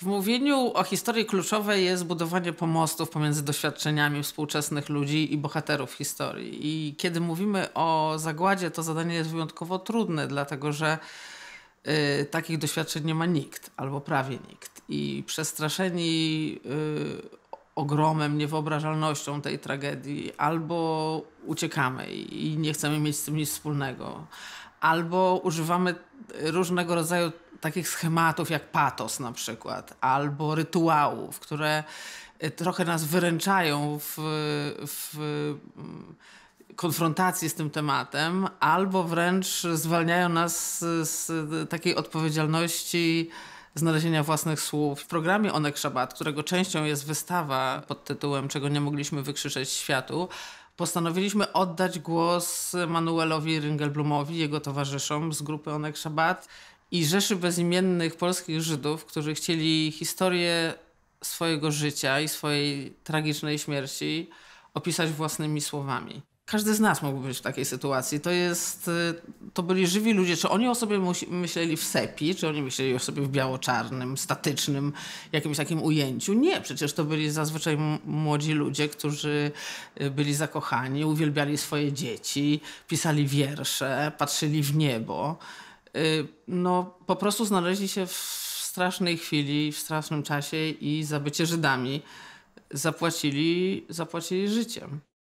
W mówieniu o historii kluczowe jest budowanie pomostów pomiędzy doświadczeniami współczesnych ludzi i bohaterów historii. I kiedy mówimy o zagładzie, to zadanie jest wyjątkowo trudne, dlatego że y, takich doświadczeń nie ma nikt, albo prawie nikt. I przestraszeni y, ogromem, niewyobrażalnością tej tragedii, albo uciekamy i nie chcemy mieć z tym nic wspólnego, albo używamy różnego rodzaju takich schematów jak patos na przykład, albo rytuałów, które y, trochę nas wyręczają w, w mm, konfrontacji z tym tematem, albo wręcz zwalniają nas z, z takiej odpowiedzialności znalezienia własnych słów. W programie Onek Szabat, którego częścią jest wystawa pod tytułem Czego nie mogliśmy wykrzyczeć światu, postanowiliśmy oddać głos Manuelowi Ringelblumowi, jego towarzyszom z grupy Onek Szabat i rzeszy bezimiennych polskich Żydów, którzy chcieli historię swojego życia i swojej tragicznej śmierci opisać własnymi słowami. Każdy z nas mógł być w takiej sytuacji. To jest y, to byli żywi ludzie. Czy oni o sobie myśleli w sepi, czy oni myśleli o sobie w biało-czarnym, statycznym, jakimś takim ujęciu? Nie, przecież to byli zazwyczaj młodzi ludzie, którzy y, byli zakochani, uwielbiali swoje dzieci, pisali wiersze, patrzyli w niebo. Y, no, po prostu znaleźli się w strasznej chwili, w strasznym czasie i za bycie Żydami zapłacili, zapłacili życiem.